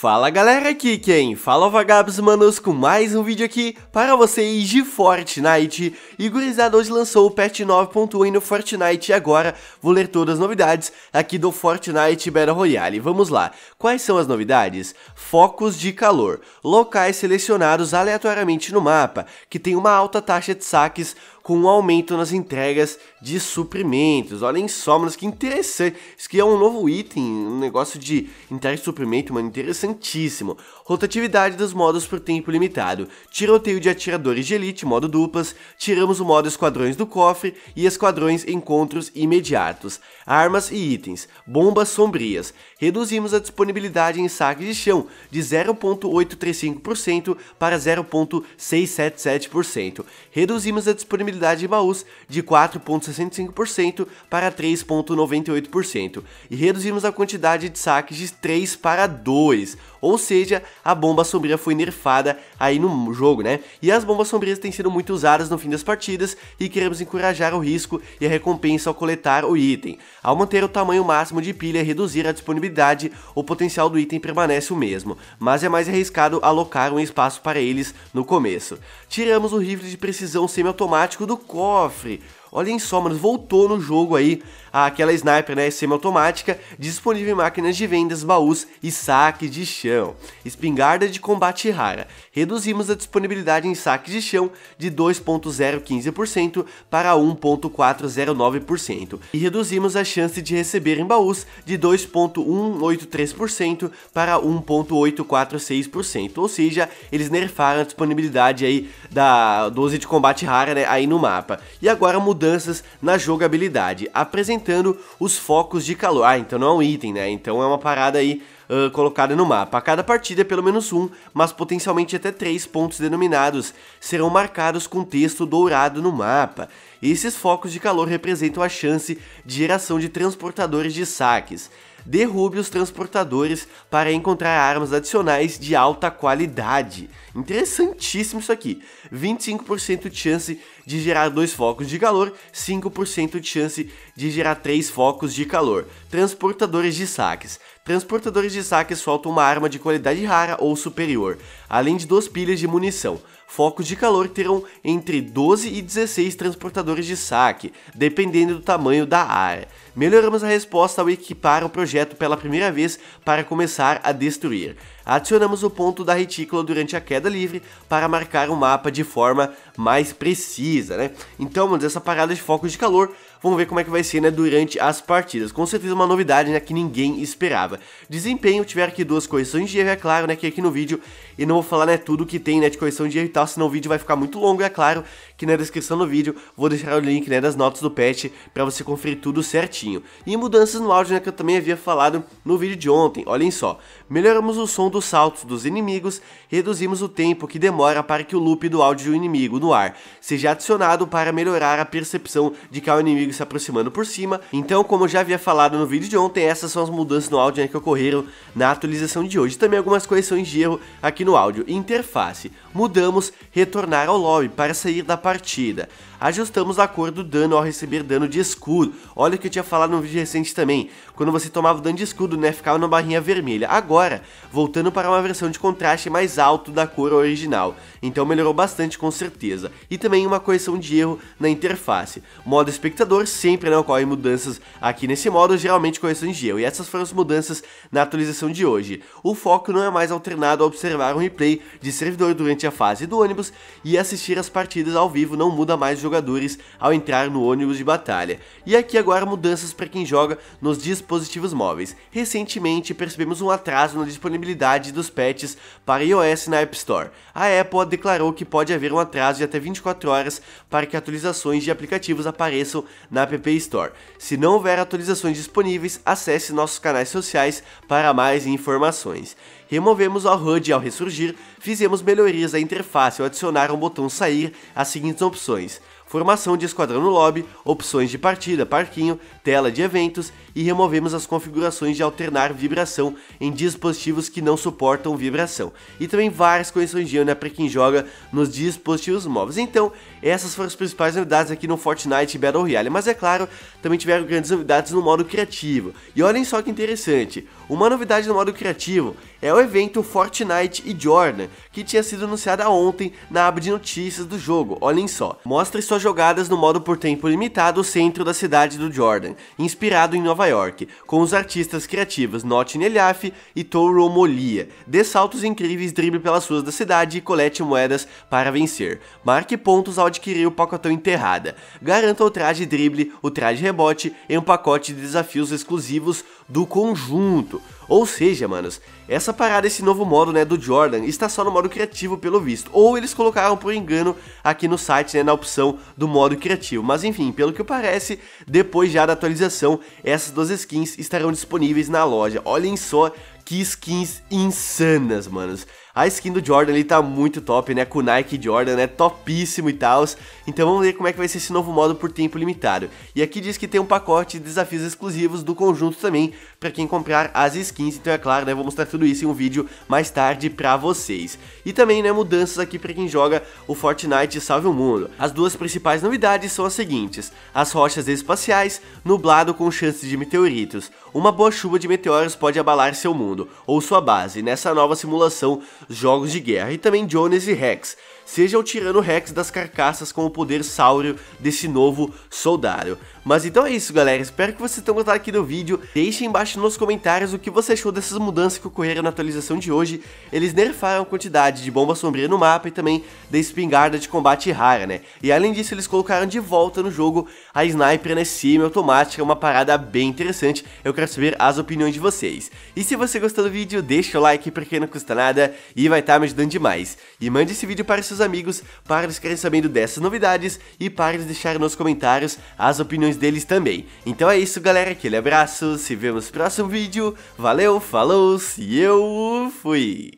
Fala galera aqui quem? Fala vagabos manos com mais um vídeo aqui para vocês de Fortnite E gurizada hoje lançou o patch 9.1 no Fortnite e agora vou ler todas as novidades aqui do Fortnite Battle Royale Vamos lá, quais são as novidades? Focos de calor, locais selecionados aleatoriamente no mapa que tem uma alta taxa de saques com um aumento nas entregas de suprimentos. Olhem só, mas que interessante. Isso aqui é um novo item, um negócio de entrega de suprimento, mano, interessantíssimo. Rotatividade dos modos por tempo limitado. Tiroteio de atiradores de elite, modo duplas. Tiramos o modo esquadrões do cofre e esquadrões encontros imediatos. Armas e itens. Bombas sombrias. Reduzimos a disponibilidade em saque de chão de 0.835% para 0.677%. Reduzimos a disponibilidade disponibilidade de baús de 4,65% para 3,98% e reduzimos a quantidade de saques de 3 para 2, ou seja, a bomba sombria foi nerfada aí no jogo, né? E as bombas sombrias têm sido muito usadas no fim das partidas e queremos encorajar o risco e a recompensa ao coletar o item. Ao manter o tamanho máximo de pilha e reduzir a disponibilidade, o potencial do item permanece o mesmo, mas é mais arriscado alocar um espaço para eles no começo. Tiramos o rifle de precisão semiautomático do cofre. Olhem só, mano, voltou no jogo aí aquela sniper, né, semiautomática, disponível em máquinas de vendas, baús e saque de chão. Espingarda de combate rara. Reduzimos a disponibilidade em saque de chão de 2.015% para 1.409% e reduzimos a chance de receber em baús de 2.183% para 1.846%. Ou seja, eles nerfaram a disponibilidade aí da 12 de combate rara, né, aí no mapa. E agora mudou mudanças na jogabilidade, apresentando os focos de calor. Ah, então não é um item, né? Então é uma parada aí Uh, colocada no mapa. A cada partida é pelo menos um, mas potencialmente até três pontos denominados serão marcados com texto dourado no mapa. E esses focos de calor representam a chance de geração de transportadores de saques. Derrube os transportadores para encontrar armas adicionais de alta qualidade. Interessantíssimo isso aqui. 25% de chance de gerar dois focos de calor, 5% de chance de gerar três focos de calor. Transportadores de saques. Transportadores de saques soltam uma arma de qualidade rara ou superior, além de duas pilhas de munição. Focos de calor terão entre 12 e 16 transportadores de saque, dependendo do tamanho da área. Melhoramos a resposta ao equipar o projeto pela primeira vez para começar a destruir. Adicionamos o ponto da retícula durante a queda livre para marcar o mapa de forma mais precisa, né? Então, vamos dizer, essa parada de foco de calor Vamos ver como é que vai ser né, durante as partidas. Com certeza uma novidade né, que ninguém esperava. Desempenho, tiveram aqui duas correções de erro, é claro, né, que aqui no vídeo. E não vou falar né, tudo que tem né, de correção de erro e tal, senão o vídeo vai ficar muito longo. é claro que na descrição do vídeo vou deixar o link né, das notas do patch para você conferir tudo certinho. E mudanças no áudio né, que eu também havia falado no vídeo de ontem. Olhem só, melhoramos o som dos saltos dos inimigos reduzimos o tempo que demora para que o loop do áudio do inimigo no ar seja adicionado para melhorar a percepção de que há um inimigo se aproximando por cima. Então, como já havia falado no vídeo de ontem, essas são as mudanças no áudio que ocorreram na atualização de hoje. Também algumas correções de erro aqui no áudio. Interface. Mudamos retornar ao lobby para sair da partida. Ajustamos a cor do dano ao receber dano de escudo. Olha o que eu tinha falado no vídeo recente também. Quando você tomava dano de escudo, né, ficava na barrinha vermelha. Agora agora, voltando para uma versão de contraste mais alto da cor original, então melhorou bastante com certeza, e também uma correção de erro na interface. Modo espectador sempre não né, ocorre mudanças aqui nesse modo, geralmente correções de erro, e essas foram as mudanças na atualização de hoje. O foco não é mais alternado a observar um replay de servidor durante a fase do ônibus e assistir as partidas ao vivo não muda mais jogadores ao entrar no ônibus de batalha. E aqui agora mudanças para quem joga nos dispositivos móveis. Recentemente percebemos um atraso atraso na disponibilidade dos patches para iOS na App Store. A Apple declarou que pode haver um atraso de até 24 horas para que atualizações de aplicativos apareçam na App Store. Se não houver atualizações disponíveis, acesse nossos canais sociais para mais informações. Removemos o HUD ao ressurgir, fizemos melhorias à interface ao adicionar um botão sair as seguintes opções formação de esquadrão no lobby, opções de partida, parquinho, tela de eventos e removemos as configurações de alternar vibração em dispositivos que não suportam vibração. E também várias condições de ano né, para quem joga nos dispositivos móveis. Então, essas foram as principais novidades aqui no Fortnite Battle Royale, mas é claro, também tiveram grandes novidades no modo criativo. E olhem só que interessante, uma novidade no modo criativo é o evento Fortnite e Jordan, que tinha sido anunciada ontem na aba de notícias do jogo. Olhem só, mostra história jogadas no modo por tempo limitado centro da cidade do Jordan, inspirado em Nova York, com os artistas criativos Notin Eliaf e Touro Molia. Dê saltos incríveis, drible pelas ruas da cidade e colete moedas para vencer. Marque pontos ao adquirir o pacotão enterrada. Garanta o traje drible, o traje rebote e um pacote de desafios exclusivos do conjunto. Ou seja, manos, essa parada, esse novo modo, né, do Jordan, está só no modo criativo, pelo visto. Ou eles colocaram por engano aqui no site, né, na opção do modo criativo. Mas enfim, pelo que parece, depois já da atualização, essas duas skins estarão disponíveis na loja. Olhem só que skins insanas, manos. A skin do Jordan ali tá muito top, né? Com Nike Jordan, né? Topíssimo e tal. Então vamos ver como é que vai ser esse novo modo por tempo limitado. E aqui diz que tem um pacote de desafios exclusivos do conjunto também para quem comprar as skins. Então é claro, né? Vou mostrar tudo isso em um vídeo mais tarde para vocês. E também, né? Mudanças aqui para quem joga o Fortnite Salve o Mundo. As duas principais novidades são as seguintes: as rochas espaciais, nublado com chances de meteoritos. Uma boa chuva de meteoros pode abalar seu mundo ou sua base. Nessa nova simulação jogos de guerra, e também Jones e Rex seja o Tirano Rex das carcaças com o poder saurio desse novo soldado. Mas então é isso galera, espero que vocês tenham gostado aqui do vídeo, deixem embaixo nos comentários o que você achou dessas mudanças que ocorreram na atualização de hoje, eles nerfaram a quantidade de bomba sombria no mapa e também da espingarda de combate rara, né? E além disso eles colocaram de volta no jogo a sniper né, semi-automática, uma parada bem interessante, eu quero saber as opiniões de vocês. E se você gostou do vídeo, deixa o like porque não custa nada e vai estar tá me ajudando demais. E mande esse vídeo para seus seus amigos para eles querem sabendo dessas novidades e para eles deixarem nos comentários as opiniões deles também. Então é isso, galera. Aquele abraço, se vemos no próximo vídeo. Valeu, falou, se eu fui!